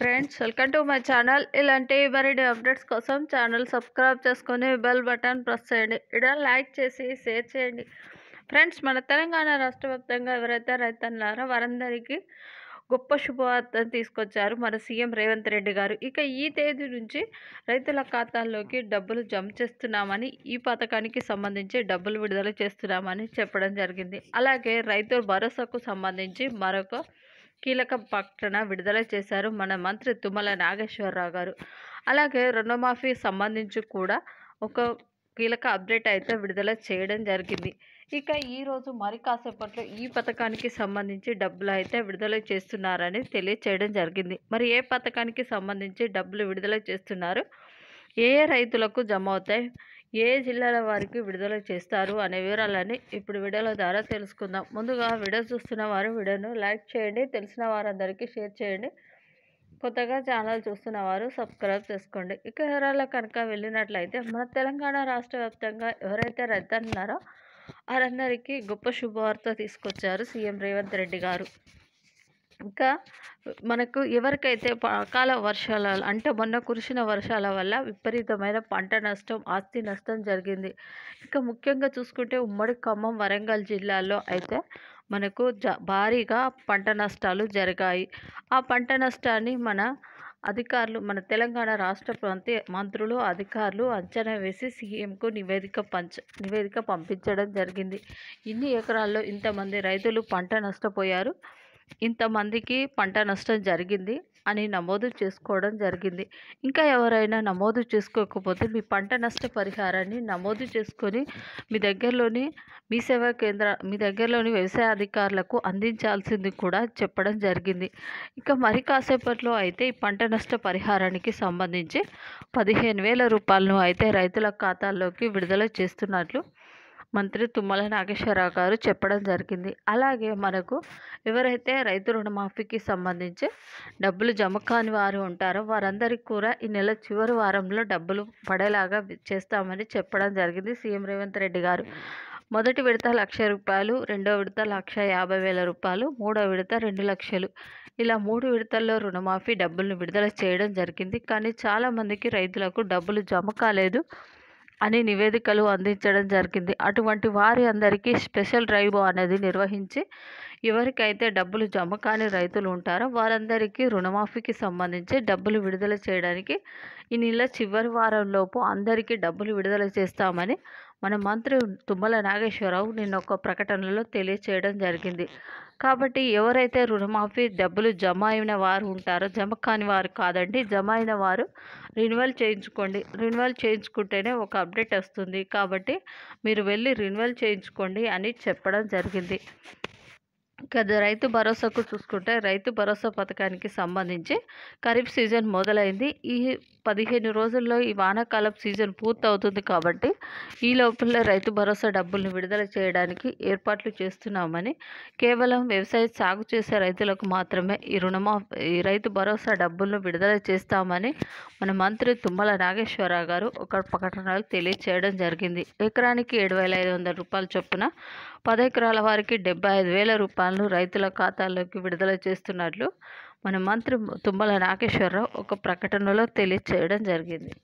friends welcome to my channel ఇలాంటి మరిన్ని updates కోసం ఛానల్ సబ్స్క్రైబ్ చేసుకొని బెల్ బటన్ ప్రెస్ చేయండి ఇలా లైక్ చేసి షేర్ చేయండి ఫ్రెండ్స్ మన తెలంగాణ రాష్ట్ర వ్యాప్తంగా ఎవరైతే రైతన్నారో వారందరికీ గొప్ప శుభవార్తను తీసుకొచ్చారు మన సీఎం రేవంత్ రెడ్డి గారు ఇక ఈ తేదీ నుంచి రైతుల ఖాతాల్లోకి డబ్బులు జమ చేస్తున్నామని ఈ పథకానికి సంబంధించి డబ్బులు విడుదల చేస్తున్నామని చెప్పడం జరిగింది అలాగే రైతు భరోసాకు సంబంధించి మరొక కీలక ప్రకటన విడుదల చేశారు మన మంత్రి తుమ్మల నాగేశ్వరరావు గారు అలాగే రుణమాఫీ సంబంధించి కూడా ఒక కీలక అప్డేట్ అయితే విడుదల చేయడం జరిగింది ఇక ఈరోజు మరి కాసేపట్లో ఈ పథకానికి సంబంధించి డబ్బులు అయితే విడుదల చేస్తున్నారని తెలియచేయడం జరిగింది మరి ఏ పథకానికి సంబంధించి డబ్బులు విడుదల చేస్తున్నారు ఏ ఏ రైతులకు జమ అవుతాయి ఏ జిల్లాల వారికి విడుదల చేస్తారు అనే వివరాలని ఇప్పుడు వీడియోల ద్వారా తెలుసుకుందాం ముందుగా వీడియో చూస్తున్న వారు వీడియోను లైక్ చేయండి తెలిసిన వారందరికీ షేర్ చేయండి కొత్తగా ఛానల్ చూస్తున్న వారు సబ్స్క్రైబ్ చేసుకోండి ఇక వివరాల కనుక వెళ్ళినట్లయితే మన తెలంగాణ రాష్ట్ర వ్యాప్తంగా ఎవరైతే రద్దన్నారో వారందరికీ గొప్ప శుభవార్త తీసుకొచ్చారు సీఎం రేవంత్ రెడ్డి గారు ఇంకా మనకు ఎవరికైతే అకాల వర్షాల అంటే మొన్న కురిసిన వర్షాల వల్ల విపరీతమైన పంట నష్టం ఆస్తి నష్టం జరిగింది ఇంకా ముఖ్యంగా చూసుకుంటే ఉమ్మడి ఖమ్మం వరంగల్ జిల్లాలో అయితే మనకు జ భారీగా పంట నష్టాలు జరిగాయి ఆ పంట నష్టాన్ని మన అధికారులు మన తెలంగాణ రాష్ట్ర ప్రాంతీయ మంత్రులు అధికారులు అంచనా వేసి సీఎంకు నివేదిక పంచ నివేదిక పంపించడం జరిగింది ఇన్ని ఎకరాల్లో ఇంతమంది రైతులు పంట నష్టపోయారు ఇంతమందికి పంట నష్టం జరిగింది అని నమోదు చేసుకోవడం జరిగింది ఇంకా ఎవరైనా నమోదు చేసుకోకపోతే మీ పంట నష్ట పరిహారాన్ని నమోదు చేసుకొని మీ దగ్గరలోని మీ సేవా కేంద్ర మీ దగ్గరలోని వ్యవసాయ అధికారులకు అందించాల్సింది కూడా చెప్పడం జరిగింది ఇంకా మరి కాసేపట్లో అయితే ఈ పంట నష్ట పరిహారానికి సంబంధించి పదిహేను వేల రూపాయలను అయితే రైతుల ఖాతాల్లోకి విడుదల చేస్తున్నట్లు మంత్రి తుమ్మల నాగేశ్వరరావు గారు చెప్పడం జరిగింది అలాగే మనకు ఎవరైతే రైతు రుణమాఫీకి సంబంధించి డబ్బులు జమ కాని వారు ఉంటారో వారందరికీ కూడా ఈ నెల చివరి వారంలో డబ్బులు పడేలాగా చేస్తామని చెప్పడం జరిగింది సీఎం రేవంత్ రెడ్డి గారు మొదటి విడత లక్ష రూపాయలు రెండో విడత లక్ష యాభై వేల రూపాయలు మూడో విడత రెండు లక్షలు ఇలా మూడు విడతల్లో రుణమాఫీ డబ్బులను విడుదల చేయడం జరిగింది కానీ చాలామందికి రైతులకు డబ్బులు జమ కాలేదు అని నివేదికలు అందించడం జరిగింది అటువంటి వారి అందరికీ స్పెషల్ డ్రైవ్ అనేది నిర్వహించి ఎవరికైతే డబ్బులు జమ కాని రైతులు ఉంటారో వారందరికీ రుణమాఫీకి సంబంధించి డబ్బులు విడుదల చేయడానికి ఈ నెల చివరి వారంలోపు అందరికీ డబ్బులు విడుదల చేస్తామని మన మంత్రి తుమ్మల నాగేశ్వరరావు నిన్న ఒక ప్రకటనలో తెలియచేయడం జరిగింది కాబట్టి ఎవరైతే రుణమాఫీ డబ్బులు జమ అయిన వారు ఉంటారో జమ కాని వారు కాదండి జమ అయిన వారు రిన్యువల్ చేయించుకోండి రిన్యువల్ చేయించుకుంటేనే ఒక అప్డేట్ వస్తుంది కాబట్టి మీరు వెళ్ళి రిన్యువల్ చేయించుకోండి అని చెప్పడం జరిగింది కదా రైతు భరోసాకు చూసుకుంటే రైతు భరోసా పథకానికి సంబంధించి ఖరీఫ్ సీజన్ మొదలైంది ఈ పదిహేను రోజుల్లో ఈ వానాకాలం సీజన్ పూర్తవుతుంది కాబట్టి ఈ లోపల రైతు భరోసా డబ్బులను విడుదల చేయడానికి ఏర్పాట్లు చేస్తున్నామని కేవలం వ్యవసాయ సాగు చేసే రైతులకు మాత్రమే ఈ రుణమా ఈ రైతు భరోసా డబ్బులను విడుదల చేస్తామని మన మంత్రి తుమ్మల నాగేశ్వరరావు గారు ఒక ప్రకటనలో తెలియచేయడం జరిగింది ఎకరానికి ఏడు వేల ఐదు వందల రూపాయల చొప్పున పదెకరాల వారికి డెబ్బై ఐదు వేల రూపాయలు విత్తనాలను రైతుల ఖాతాల్లోకి విడుదల చేస్తున్నట్లు మన మంత్రి తుమ్మల నాగేశ్వరరావు ఒక ప్రకటనలో తెలియజేయడం జరిగింది